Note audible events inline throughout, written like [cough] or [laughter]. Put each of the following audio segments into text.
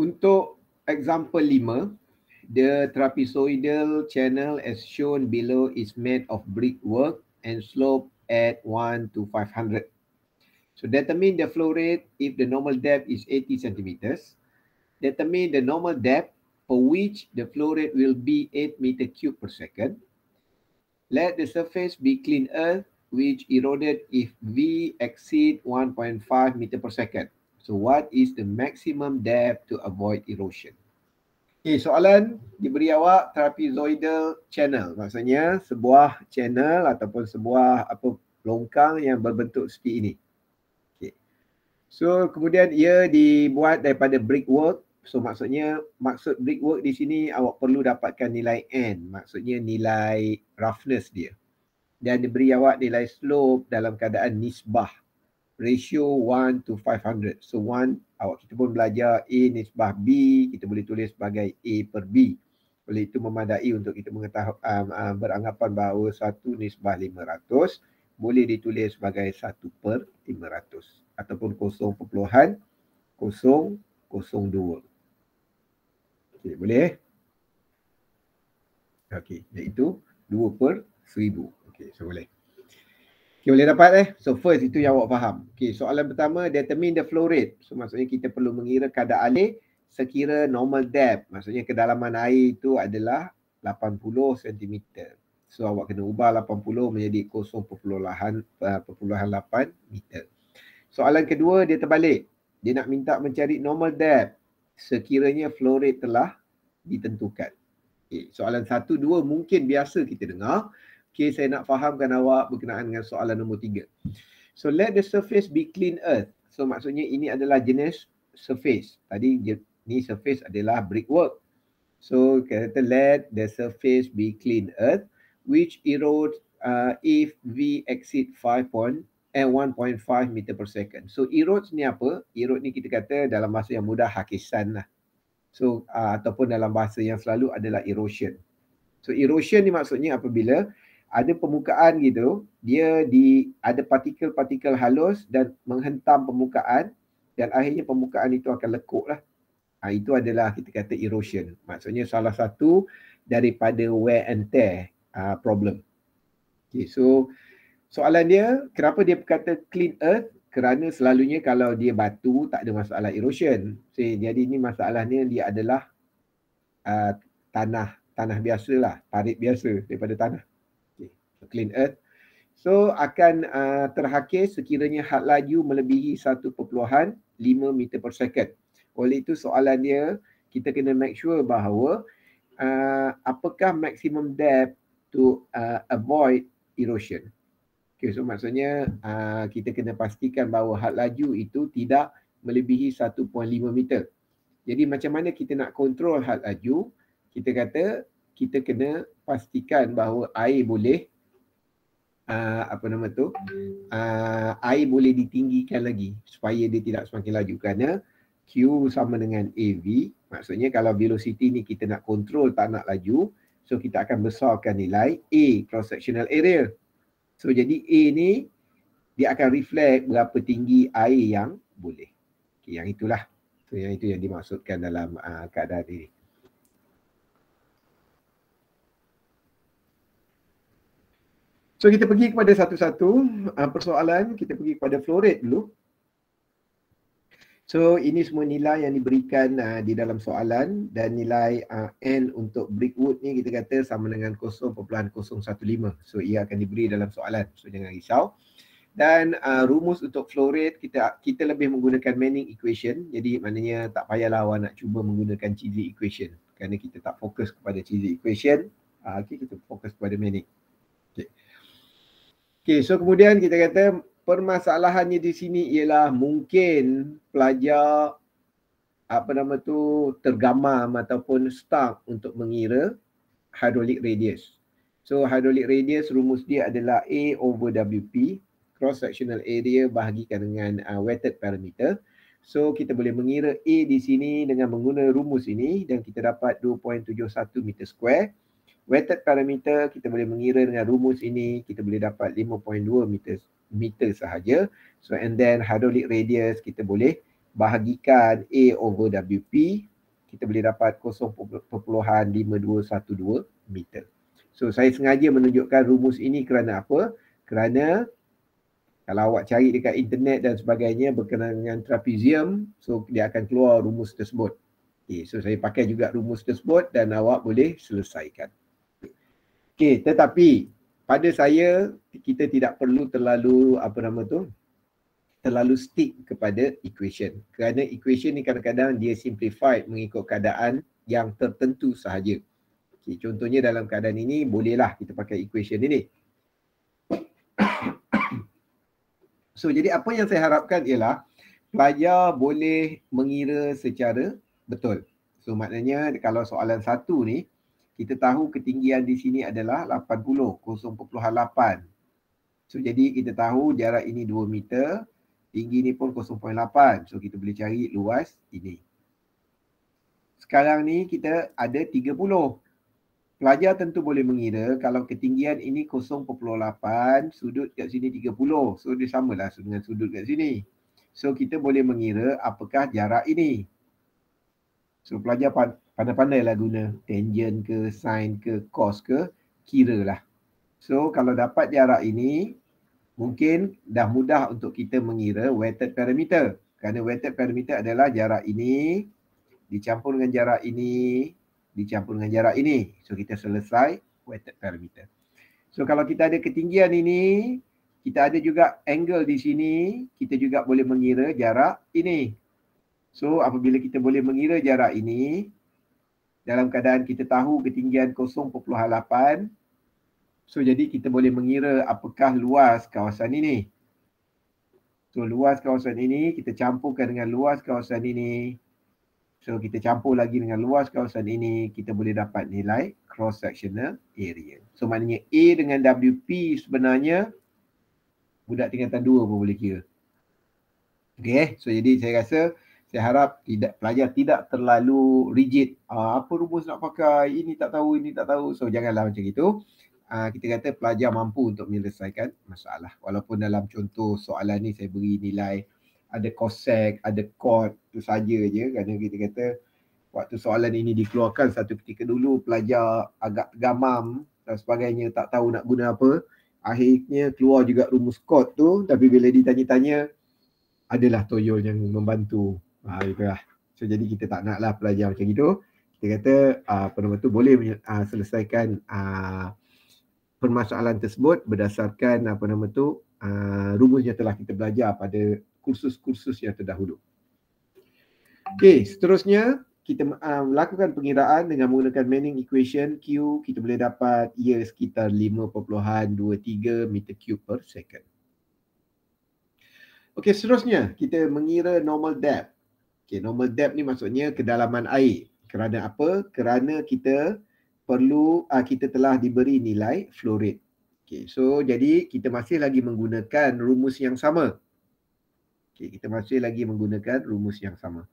Untuk example 5, the trapezoidal channel as shown below is made of brickwork and slope at 1 to 500. So determine the flow rate if the normal depth is 80 centimeters. Determine the normal depth for which the flow rate will be 8 meter cube per second. Let the surface be clean earth, which eroded if V exceed 1.5 meter per second. So what is the maximum depth to avoid erosion? Okay, soalan diberi awak trapezoidal channel. Maksudnya sebuah channel ataupun sebuah apa longkang yang berbentuk seperti ini. Okay. So kemudian ia dibuat daripada brickwork. So maksudnya maksud brickwork di sini awak perlu dapatkan nilai N. Maksudnya nilai roughness dia. Dan diberi awak nilai slope dalam keadaan nisbah ratio 1 to 500. So 1 awak kita pun belajar A nisbah B kita boleh tulis sebagai A per B. Oleh itu memadai untuk kita mengetahui um, um, beranggapan bahawa 1 nisbah 500 boleh ditulis sebagai 1 per 500 ataupun dua. Okey boleh eh? Okey iaitu 2 per 1000. Okey so boleh. Okay, boleh dapat eh. So first itu yang awak faham. Okay, soalan pertama determine the flow rate. So maksudnya kita perlu mengira kadar air sekira normal depth. Maksudnya kedalaman air itu adalah 80 cm. So awak kena ubah 80 menjadi 0.8 eh, meter. Soalan kedua dia terbalik. Dia nak minta mencari normal depth sekiranya flow rate telah ditentukan. Okay, soalan satu dua mungkin biasa kita dengar. Okay, saya nak fahamkan awak berkenaan dengan soalan nombor tiga. So, let the surface be clean earth. So, maksudnya ini adalah jenis surface. Tadi ni surface adalah brickwork. So, kata let the surface be clean earth which erodes uh, if V exceed 5. Eh, meter per second. So, erodes ni apa? Erode ni kita kata dalam bahasa yang mudah hakisan lah. So, uh, ataupun dalam bahasa yang selalu adalah erosion. So, erosion ni maksudnya apabila ada permukaan gitu dia di ada partikel-partikel halus dan menghentam permukaan dan akhirnya permukaan itu akan lekuk lah. Ha, itu adalah kita kata erosion. Maksudnya salah satu daripada wear and tear uh, problem. Okay, so soalan dia kenapa dia berkata clean earth kerana selalunya kalau dia batu tak ada masalah erosion. So, jadi ini masalahnya dia adalah uh, tanah tanah biasa lah, parit biasa daripada tanah clean earth. So akan uh, terhakir sekiranya had laju melebihi 1.5 meter per second. Oleh itu soalan dia kita kena make sure bahawa uh, apakah maximum depth to uh, avoid erosion. Okay, so maksudnya uh, kita kena pastikan bahawa had laju itu tidak melebihi 1.5 meter. Jadi macam mana kita nak kontrol had laju? Kita kata kita kena pastikan bahawa air boleh uh, apa nama tu uh, air boleh ditinggikan lagi supaya dia tidak semakin laju kerana Q sama dengan AV maksudnya kalau velocity ni kita nak kontrol tak nak laju so kita akan besarkan nilai A cross sectional area so jadi A ni dia akan reflect berapa tinggi air yang boleh okay, yang itulah so yang itu yang dimaksudkan dalam uh, keadaan ini So kita pergi kepada satu-satu uh, persoalan, kita pergi kepada fluoride dulu. So ini semua nilai yang diberikan uh, di dalam soalan dan nilai uh, N untuk brickwood ni kita kata sama dengan 0.015. So ia akan diberi dalam soalan. So jangan risau. Dan uh, rumus untuk fluoride kita kita lebih menggunakan Manning equation. Jadi maknanya tak payahlah awak nak cuba menggunakan Chiesley equation kerana kita tak fokus kepada Chiesley equation. Uh, kita fokus kepada Manning. Okay, so kemudian kita kata permasalahannya di sini ialah mungkin pelajar apa nama tu tergamam ataupun stuck untuk mengira hydraulic radius. So hydraulic radius rumus dia adalah A over WP cross sectional area bahagikan dengan uh, wetted parameter. So kita boleh mengira A di sini dengan menggunakan rumus ini dan kita dapat 2.71 meter square weighted parameter kita boleh mengira dengan rumus ini kita boleh dapat 5.2 meter meter sahaja so and then hydraulic radius kita boleh bahagikan A over WP kita boleh dapat 0.5212 meter so saya sengaja menunjukkan rumus ini kerana apa kerana kalau awak cari dekat internet dan sebagainya berkenaan dengan trapezium so dia akan keluar rumus tersebut okay, so saya pakai juga rumus tersebut dan awak boleh selesaikan Okay, tetapi pada saya kita tidak perlu terlalu apa nama tu terlalu stick kepada equation. Kerana equation ni kadang-kadang dia simplified mengikut keadaan yang tertentu sahaja. Okay, contohnya dalam keadaan ini bolehlah kita pakai equation ini. [coughs] So jadi apa yang saya harapkan ialah pelajar boleh mengira secara betul. So maknanya kalau soalan satu ni kita tahu ketinggian di sini adalah 80, 0.8. So jadi kita tahu jarak ini 2 meter, tinggi ini pun 0.8. So kita boleh cari luas ini. Sekarang ni kita ada 30. Pelajar tentu boleh mengira kalau ketinggian ini 0.8, sudut kat sini 30. So dia samalah dengan sudut kat sini. So kita boleh mengira apakah jarak ini. So pelajar pandai-pandailah guna tangent ke sine ke cos ke kira lah. So kalau dapat jarak ini mungkin dah mudah untuk kita mengira weighted parameter. Kerana weighted parameter adalah jarak ini dicampur dengan jarak ini dicampur dengan jarak ini. So kita selesai weighted parameter. So kalau kita ada ketinggian ini, kita ada juga angle di sini, kita juga boleh mengira jarak ini. So apabila kita boleh mengira jarak ini, dalam keadaan kita tahu ketinggian 0.8 So jadi kita boleh mengira apakah luas kawasan ini. So luas kawasan ini kita campurkan dengan luas kawasan ini. So kita campur lagi dengan luas kawasan ini kita boleh dapat nilai cross sectional area. So maknanya A dengan WP sebenarnya budak tingkatan 2 pun boleh kira. Okay so jadi saya rasa saya harap tidak pelajar tidak terlalu rigid uh, apa rumus nak pakai ini tak tahu ini tak tahu so janganlah macam itu uh, kita kata pelajar mampu untuk menyelesaikan masalah walaupun dalam contoh soalan ni saya beri nilai ada cosec ada cot tu saja je kerana kita kata waktu soalan ini dikeluarkan satu ketika dulu pelajar agak gamam dan sebagainya tak tahu nak guna apa akhirnya keluar juga rumus cot tu tapi bila ditanya-tanya adalah toyol yang membantu Ah, ha, itulah. So jadi kita tak naklah pelajar macam itu. Kita kata uh, ah, penama tu boleh uh, selesaikan uh, permasalahan tersebut berdasarkan apa nama tu uh, rumus yang telah kita belajar pada kursus-kursus yang terdahulu. Okey, seterusnya kita uh, lakukan pengiraan dengan menggunakan Manning equation Q kita boleh dapat ia sekitar 5.23 meter cube per second. Okey, seterusnya kita mengira normal depth. Okay, normal depth ni maksudnya kedalaman air. Kerana apa? Kerana kita perlu uh, kita telah diberi nilai flow rate. Okay, so jadi kita masih lagi menggunakan rumus yang sama. Okay, kita masih lagi menggunakan rumus yang sama.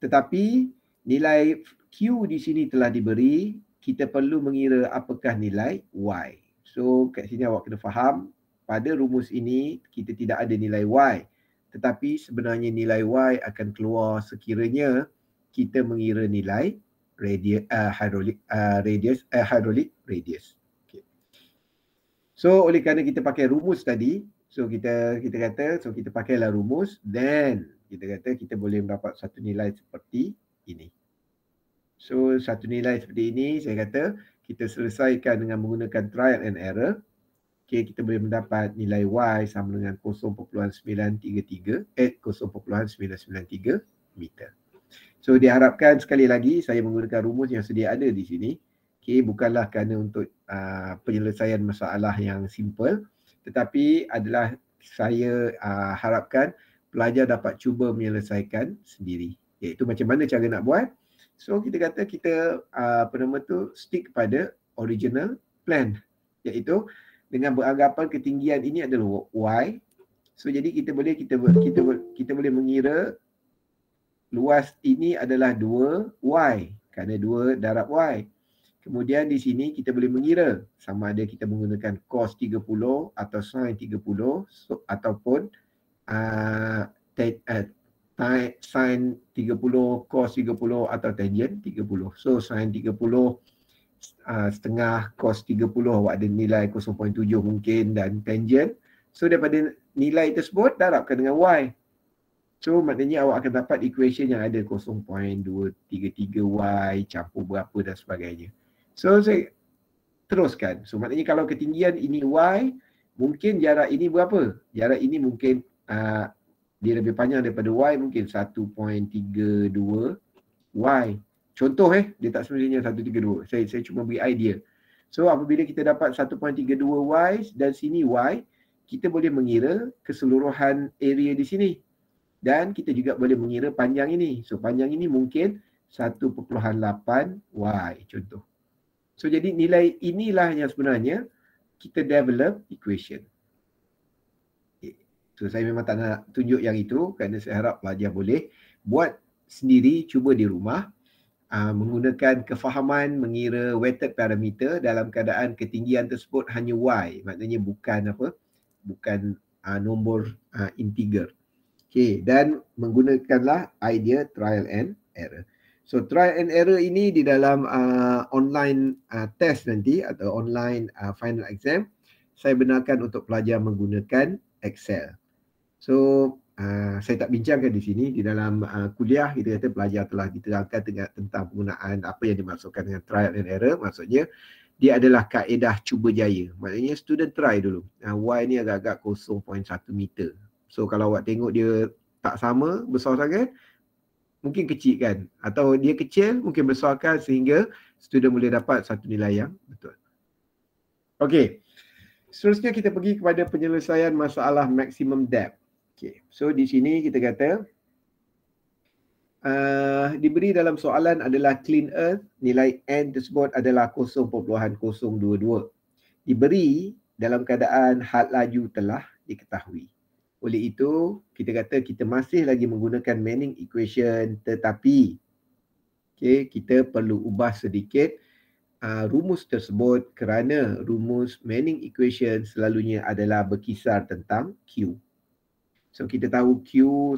Tetapi nilai Q di sini telah diberi, kita perlu mengira apakah nilai Y. So kat sini awak kena faham pada rumus ini kita tidak ada nilai Y tetapi sebenarnya nilai y akan keluar sekiranya kita mengira nilai radius uh, hydraulic uh, radius uh, hydraulic radius okay. so oleh kerana kita pakai rumus tadi so kita kita kata so kita pakailah rumus then kita kata kita boleh mendapat satu nilai seperti ini so satu nilai seperti ini saya kata kita selesaikan dengan menggunakan trial and error okay, kita boleh mendapat nilai Y sama dengan 0.933 eh 0.993 meter. So diharapkan sekali lagi saya menggunakan rumus yang sedia ada di sini. Okay, bukanlah kerana untuk uh, penyelesaian masalah yang simple tetapi adalah saya uh, harapkan pelajar dapat cuba menyelesaikan sendiri. Iaitu macam mana cara nak buat. So kita kata kita uh, apa nama tu stick pada original plan iaitu dengan beranggapan ketinggian ini adalah y so jadi kita boleh kita kita kita boleh mengira luas ini adalah 2y kerana 2 darab y kemudian di sini kita boleh mengira sama ada kita menggunakan cos 30 atau sin 30 so, ataupun a uh, uh sin 30 cos 30 atau tangent 30 so sin 30 Uh, setengah cos 30 awak ada nilai 0.7 mungkin dan tangent so daripada nilai tersebut darabkan dengan y so maknanya awak akan dapat equation yang ada 0.233y campur berapa dan sebagainya so saya teruskan so maknanya kalau ketinggian ini y mungkin jarak ini berapa jarak ini mungkin uh, dia lebih panjang daripada y mungkin 1.32y Contoh eh, dia tak semestinya 132. Saya saya cuma beri idea. So apabila kita dapat 1.32y dan sini y, kita boleh mengira keseluruhan area di sini. Dan kita juga boleh mengira panjang ini. So panjang ini mungkin 1.8y contoh. So jadi nilai inilah yang sebenarnya kita develop equation. So saya memang tak nak tunjuk yang itu kerana saya harap pelajar boleh buat sendiri cuba di rumah. Ah, menggunakan kefahaman mengira weighted parameter dalam keadaan ketinggian tersebut hanya y maknanya bukan apa bukan uh, nombor uh, integer okey dan menggunakanlah idea trial and error so trial and error ini di dalam uh, online uh, test nanti atau online uh, final exam saya benarkan untuk pelajar menggunakan excel so Ah, saya tak bincangkan di sini di dalam uh, kuliah kita kata pelajar telah diterangkan dengan, tentang penggunaan apa yang dimaksudkan dengan trial and error maksudnya dia adalah kaedah cuba jaya maknanya student try dulu uh, y ni agak-agak 0.1 meter so kalau awak tengok dia tak sama besar sangat mungkin kecil kan atau dia kecil mungkin besarkan sehingga student boleh dapat satu nilai yang betul okey seterusnya kita pergi kepada penyelesaian masalah maximum depth Okay. So di sini kita kata uh, diberi dalam soalan adalah clean earth nilai N tersebut adalah 0.022. Diberi dalam keadaan had laju telah diketahui. Oleh itu kita kata kita masih lagi menggunakan Manning equation tetapi okay, kita perlu ubah sedikit Uh, rumus tersebut kerana rumus Manning equation selalunya adalah berkisar tentang Q. So kita tahu Q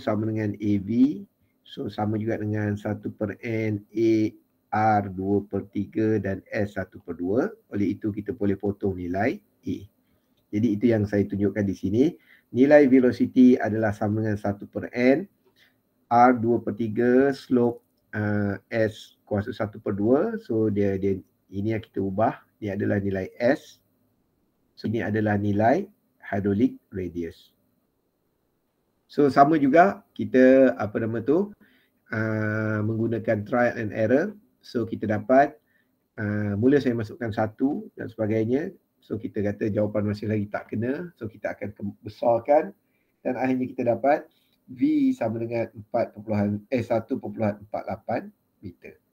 sama dengan AV. So sama juga dengan 1 per N, r 2 per 3 dan S 1 per 2. Oleh itu kita boleh potong nilai A. Jadi itu yang saya tunjukkan di sini. Nilai velocity adalah sama dengan 1 per N, R 2 per 3, slope uh, S kuasa 1 per 2. So dia, dia ini yang kita ubah. Ini adalah nilai S. So ini adalah nilai hydraulic radius. So sama juga kita apa nama tu uh, menggunakan trial and error. So kita dapat uh, mula saya masukkan satu dan sebagainya. So kita kata jawapan masih lagi tak kena. So kita akan besarkan dan akhirnya kita dapat V sama dengan 4. Eh 1.48 meter.